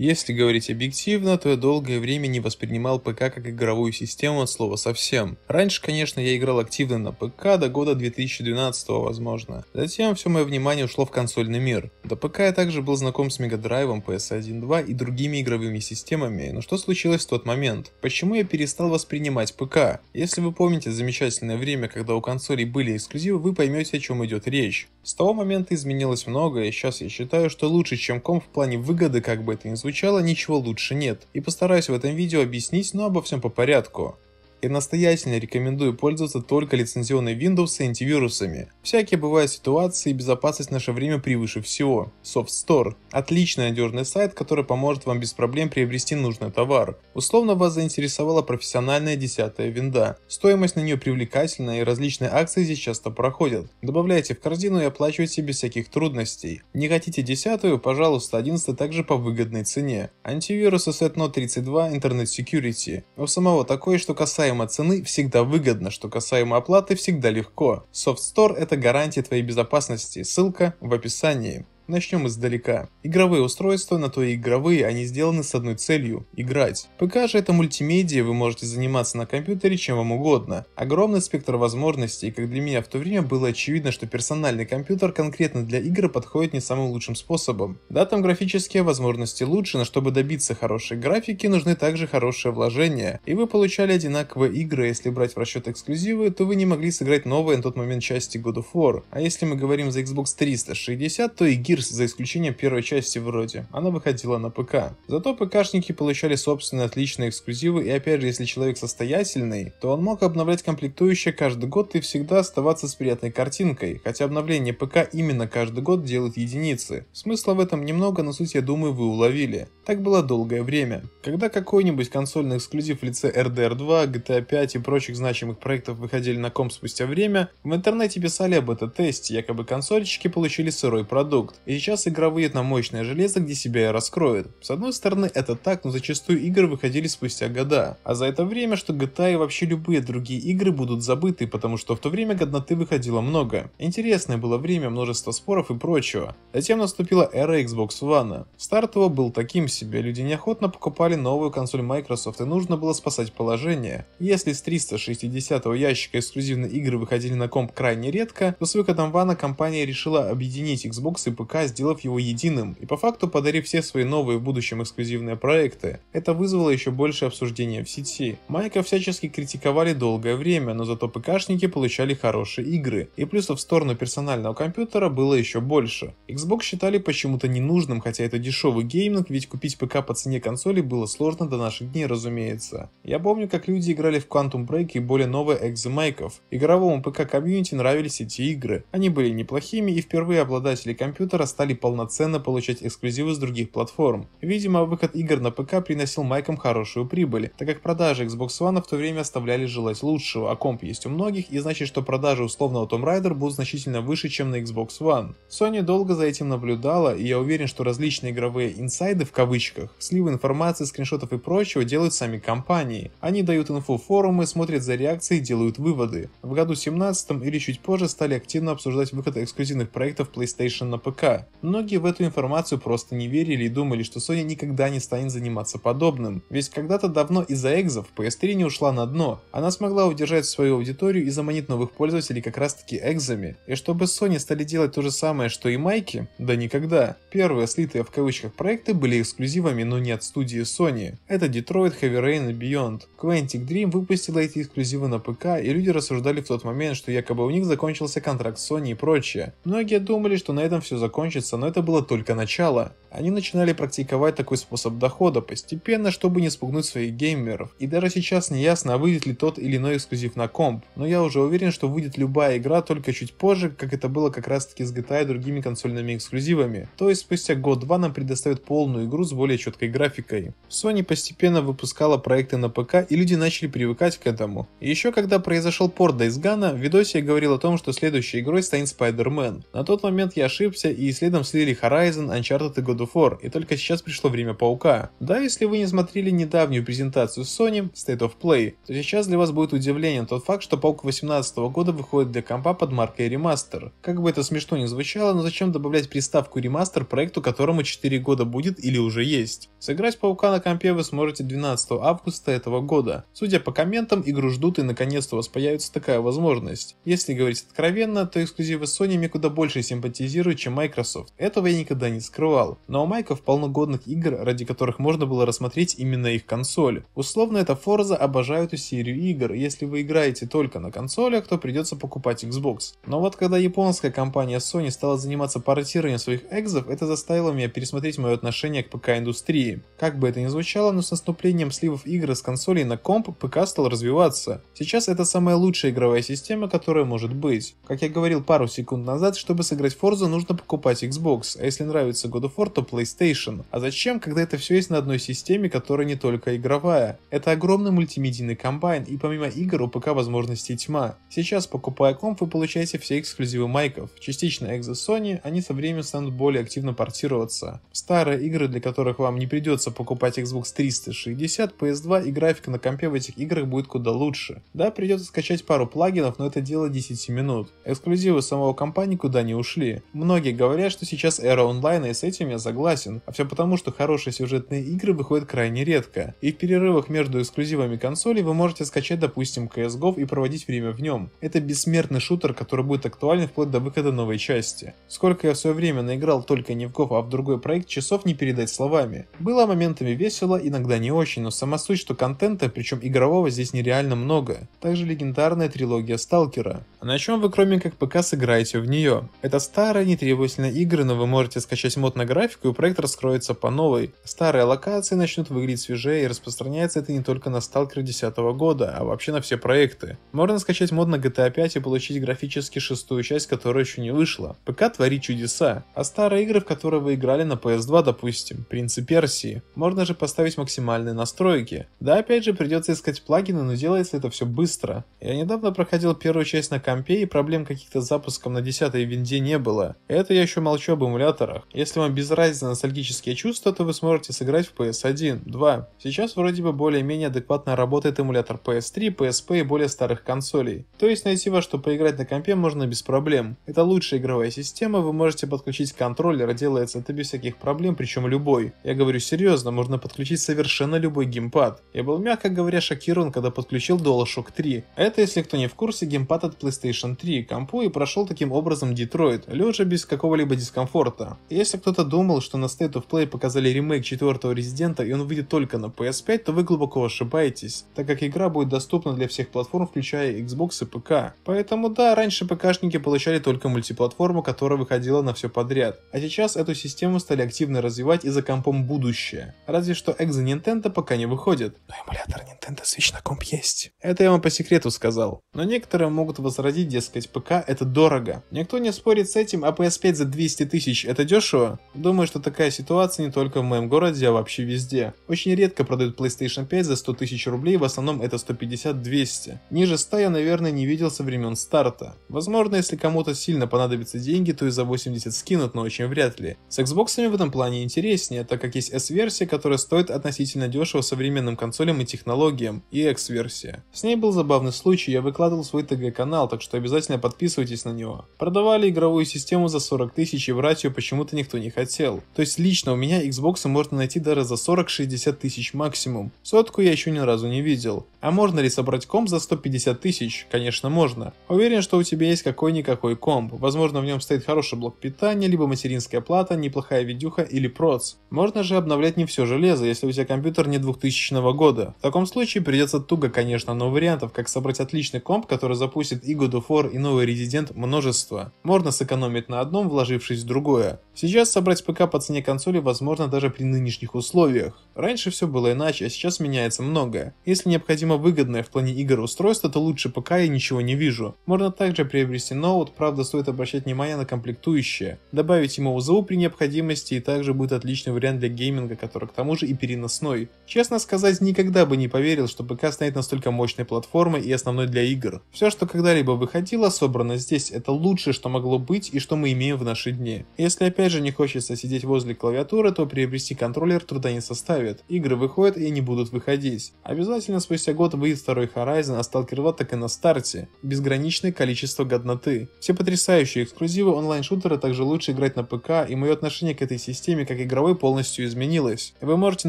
Если говорить объективно, то я долгое время не воспринимал ПК как игровую систему от слова совсем. Раньше, конечно, я играл активно на ПК до года 2012 возможно. Затем все мое внимание ушло в консольный мир. До ПК я также был знаком с Мегадрайвом, PS1 2 и другими игровыми системами, но что случилось в тот момент? Почему я перестал воспринимать ПК? Если вы помните замечательное время, когда у консолей были эксклюзивы, вы поймете о чем идет речь. С того момента изменилось многое, и сейчас я считаю, что лучше, чем ком в плане выгоды, как бы это ни звучало, ничего лучше нет. И постараюсь в этом видео объяснить, но обо всем по порядку. И настоятельно рекомендую пользоваться только лицензионной Windows и антивирусами. Всякие бывают ситуации, и безопасность в наше время превыше всего. SoftStore – отличный надежный сайт, который поможет вам без проблем приобрести нужный товар. Условно вас заинтересовала профессиональная десятая винда. Стоимость на нее привлекательна и различные акции здесь часто проходят. Добавляйте в корзину и оплачивайте без всяких трудностей. Не хотите десятую, пожалуйста, 11 также по выгодной цене. Антивирусы SetNote 32 Internet Security. У самого такое, что касается касаемо цены всегда выгодно, что касаемо оплаты всегда легко. SoftStore – это гарантия твоей безопасности, ссылка в описании. Начнем издалека. Игровые устройства на то и игровые, они сделаны с одной целью – играть. ПК же это мультимедиа, вы можете заниматься на компьютере чем вам угодно. Огромный спектр возможностей, и как для меня в то время было очевидно, что персональный компьютер конкретно для игр подходит не самым лучшим способом. Да, там графические возможности лучше, но чтобы добиться хорошей графики, нужны также хорошие вложения. И вы получали одинаковые игры, если брать в расчет эксклюзивы, то вы не могли сыграть новые на тот момент части God of War. А если мы говорим за Xbox 360, то и Gears Gears, за исключением первой части вроде. Она выходила на ПК. Зато ПКшники получали собственные отличные эксклюзивы, и опять же, если человек состоятельный, то он мог обновлять комплектующие каждый год и всегда оставаться с приятной картинкой, хотя обновление ПК именно каждый год делают единицы. Смысла в этом немного, но суть, я думаю, вы уловили. Так было долгое время. Когда какой-нибудь консольный эксклюзив в лице RDR 2, GTA 5 и прочих значимых проектов выходили на комп спустя время, в интернете писали об этом тесте, якобы консольщики получили сырой продукт. И сейчас игра выйдет на мощное железо, где себя и раскроет. С одной стороны, это так, но зачастую игры выходили спустя года. А за это время, что GTA и вообще любые другие игры будут забыты, потому что в то время годноты выходило много. Интересное было время, множество споров и прочего. Затем наступила эра Xbox One. Старт его был таким себе, люди неохотно покупали новую консоль Microsoft и нужно было спасать положение. Если с 360 ящика эксклюзивные игры выходили на комп крайне редко, то с выходом Вана компания решила объединить Xbox и ПК МК, сделав его единым и по факту подарив все свои новые в будущем эксклюзивные проекты. Это вызвало еще больше обсуждения в сети. Майка всячески критиковали долгое время, но зато ПКшники получали хорошие игры, и плюсов в сторону персонального компьютера было еще больше. Xbox считали почему-то ненужным, хотя это дешевый гейминг, ведь купить ПК по цене консоли было сложно до наших дней, разумеется. Я помню, как люди играли в Quantum Break и более новые экзы Майков. Игровому ПК-комьюнити нравились эти игры. Они были неплохими, и впервые обладатели компьютера быстро стали полноценно получать эксклюзивы с других платформ. Видимо, выход игр на ПК приносил майкам хорошую прибыль, так как продажи Xbox One в то время оставляли желать лучшего, а комп есть у многих, и значит, что продажи условного Tomb Raider будут значительно выше, чем на Xbox One. Sony долго за этим наблюдала, и я уверен, что различные игровые инсайды в кавычках, сливы информации, скриншотов и прочего делают сами компании. Они дают инфу форумы, смотрят за реакцией и делают выводы. В году 17 или чуть позже стали активно обсуждать выход эксклюзивных проектов PlayStation на ПК. Многие в эту информацию просто не верили и думали, что Sony никогда не станет заниматься подобным. Ведь когда-то давно из-за экзов PS3 не ушла на дно. Она смогла удержать свою аудиторию и заманить новых пользователей как раз таки экзами. И чтобы Sony стали делать то же самое, что и майки, да никогда. Первые слитые в кавычках проекты были эксклюзивами, но не от студии Sony. Это Detroit, Heavy Rain и Beyond. Quantic Dream выпустила эти эксклюзивы на ПК, и люди рассуждали в тот момент, что якобы у них закончился контракт Sony и прочее. Многие думали, что на этом все закончилось закончится, но это было только начало. Они начинали практиковать такой способ дохода постепенно, чтобы не спугнуть своих геймеров. И даже сейчас не ясно, выйдет ли тот или иной эксклюзив на комп, но я уже уверен, что выйдет любая игра только чуть позже, как это было как раз таки с GTA и другими консольными эксклюзивами. То есть спустя год-два нам предоставят полную игру с более четкой графикой. Sony постепенно выпускала проекты на ПК и люди начали привыкать к этому. еще когда произошел порт Days Gone, в видосе я говорил о том, что следующей игрой станет Spider-Man. На тот момент я ошибся и и следом слили Horizon, Uncharted и God of War, и только сейчас пришло время Паука. Да, если вы не смотрели недавнюю презентацию Sony, State of Play, то сейчас для вас будет удивление тот факт, что Паук 2018 года выходит для компа под маркой Remaster. Как бы это смешно ни звучало, но зачем добавлять приставку Remaster проекту, которому 4 года будет или уже есть? Сыграть Паука на компе вы сможете 12 августа этого года. Судя по комментам, игру ждут и наконец-то у вас появится такая возможность. Если говорить откровенно, то эксклюзивы Sony мне куда больше симпатизируют, чем Microsoft Microsoft. Этого я никогда не скрывал. Но у Майков полно годных игр, ради которых можно было рассмотреть именно их консоль. Условно, это Forza обожают и серию игр. Если вы играете только на консолях, то придется покупать Xbox. Но вот когда японская компания Sony стала заниматься портированием своих экзов, это заставило меня пересмотреть мое отношение к ПК-индустрии. Как бы это ни звучало, но с наступлением сливов игр с консолей на комп ПК стал развиваться. Сейчас это самая лучшая игровая система, которая может быть. Как я говорил пару секунд назад, чтобы сыграть Forza, нужно покупать покупать Xbox, а если нравится God of War, то PlayStation. А зачем, когда это все есть на одной системе, которая не только игровая? Это огромный мультимедийный комбайн, и помимо игр у ПК возможностей тьма. Сейчас, покупая комп, вы получаете все эксклюзивы майков. Частично экзо Sony, они со временем станут более активно портироваться. Старые игры, для которых вам не придется покупать Xbox 360, PS2 и графика на компе в этих играх будет куда лучше. Да, придется скачать пару плагинов, но это дело 10 минут. Эксклюзивы самого компании куда не ушли. Многие говорят, представляю, что сейчас эра онлайна, и с этим я согласен. А все потому, что хорошие сюжетные игры выходят крайне редко. И в перерывах между эксклюзивами консолей вы можете скачать, допустим, CSGO и проводить время в нем. Это бессмертный шутер, который будет актуален вплоть до выхода новой части. Сколько я в свое время наиграл только не в GOV, а в другой проект, часов не передать словами. Было моментами весело, иногда не очень, но сама суть, что контента, причем игрового, здесь нереально много. Также легендарная трилогия Сталкера. А на чем вы кроме как ПК сыграете в нее? Это старая, не требовательная дополнительно игры, но вы можете скачать мод на графику, и проект раскроется по новой. Старые локации начнут выглядеть свежее, и распространяется это не только на Stalker 10 года, а вообще на все проекты. Можно скачать мод на GTA 5 а и получить графически шестую часть, которая еще не вышла. ПК творит чудеса, а старые игры, в которые вы играли на PS2, допустим, Принцы Персии, можно же поставить максимальные настройки. Да, опять же, придется искать плагины, но делается это все быстро. Я недавно проходил первую часть на компе, и проблем каких-то с запуском на 10 винде не было. Это я еще молчу об эмуляторах. Если вам безразницы ностальгические чувства, то вы сможете сыграть в PS1, 2. Сейчас вроде бы более-менее адекватно работает эмулятор PS3, PSP и более старых консолей. То есть найти во что поиграть на компе можно без проблем. Это лучшая игровая система, вы можете подключить контроллер, делается это без всяких проблем, причем любой. Я говорю серьезно, можно подключить совершенно любой геймпад. Я был, мягко говоря, шокирован, когда подключил DualShock 3. Это, если кто не в курсе, геймпад от PlayStation 3, компу и прошел таким образом Детройт, лежа без какого-либо какого-либо дискомфорта. Если кто-то думал, что на State of Play показали ремейк четвертого Резидента и он выйдет только на PS5, то вы глубоко ошибаетесь, так как игра будет доступна для всех платформ, включая Xbox и ПК. Поэтому да, раньше ПКшники получали только мультиплатформу, которая выходила на все подряд, а сейчас эту систему стали активно развивать и за компом будущее. Разве что экзо Nintendo пока не выходит. Но эмулятор Nintendo Switch на комп есть. Это я вам по секрету сказал. Но некоторые могут возразить, дескать, ПК это дорого. Никто не спорит с этим, а PS5 за 200 тысяч – это дешево? Думаю, что такая ситуация не только в моем городе, а вообще везде. Очень редко продают PlayStation 5 за 100 тысяч рублей, в основном это 150-200. Ниже 100 я, наверное, не видел со времен старта. Возможно, если кому-то сильно понадобятся деньги, то и за 80 скинут, но очень вряд ли. С Xbox в этом плане интереснее, так как есть S-версия, которая стоит относительно дешево современным консолям и технологиям, и X-версия. С ней был забавный случай, я выкладывал свой ТГ-канал, так что обязательно подписывайтесь на него. Продавали игровую систему за 40 тысяч тысяч и брать ее почему-то никто не хотел. То есть лично у меня Xbox можно найти даже за 40-60 тысяч максимум. Сотку я еще ни разу не видел. А можно ли собрать комп за 150 тысяч? Конечно можно. Уверен, что у тебя есть какой-никакой комп. Возможно в нем стоит хороший блок питания, либо материнская плата, неплохая видюха или проц. Можно же обновлять не все железо, если у тебя компьютер не 2000 года. В таком случае придется туго, конечно, но вариантов, как собрать отличный комп, который запустит и God of War, и новый Resident множество. Можно сэкономить на одном, вложить вложившись в другое. Сейчас собрать ПК по цене консоли возможно даже при нынешних условиях. Раньше все было иначе, а сейчас меняется многое. Если необходимо выгодное в плане игр устройство, то лучше ПК я ничего не вижу. Можно также приобрести ноут, правда стоит обращать внимание на комплектующие. Добавить ему УЗУ при необходимости и также будет отличный вариант для гейминга, который к тому же и переносной. Честно сказать, никогда бы не поверил, что ПК станет настолько мощной платформой и основной для игр. Все, что когда-либо выходило, собрано здесь, это лучшее, что могло быть и что мы имеем в нашем наши дни. Если опять же не хочется сидеть возле клавиатуры, то приобрести контроллер труда не составит. Игры выходят и не будут выходить. Обязательно спустя год выйдет второй Horizon, а Stalker 2 так и на старте. Безграничное количество годноты. Все потрясающие эксклюзивы онлайн-шутера также лучше играть на ПК, и мое отношение к этой системе как игровой полностью изменилось. Вы можете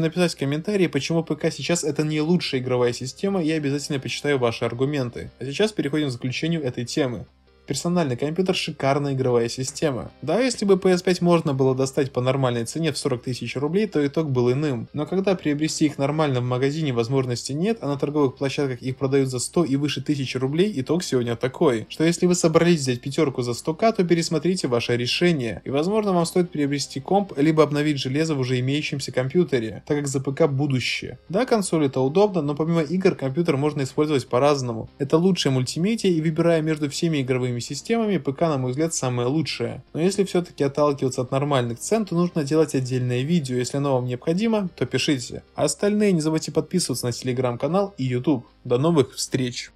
написать в комментарии, почему ПК сейчас это не лучшая игровая система, я обязательно почитаю ваши аргументы. А сейчас переходим к заключению этой темы. Персональный компьютер – шикарная игровая система. Да, если бы PS5 можно было достать по нормальной цене в 40 тысяч рублей, то итог был иным. Но когда приобрести их нормально в магазине возможности нет, а на торговых площадках их продают за 100 и выше тысяч рублей, итог сегодня такой, что если вы собрались взять пятерку за 100к, то пересмотрите ваше решение. И возможно вам стоит приобрести комп, либо обновить железо в уже имеющемся компьютере, так как за ПК будущее. Да, консоль это удобно, но помимо игр компьютер можно использовать по-разному. Это лучшая мультимедиа и выбирая между всеми игровыми операционными системами ПК, на мой взгляд, самое лучшее. Но если все-таки отталкиваться от нормальных цен, то нужно делать отдельное видео. Если оно вам необходимо, то пишите. А остальные не забывайте подписываться на телеграм-канал и YouTube. До новых встреч!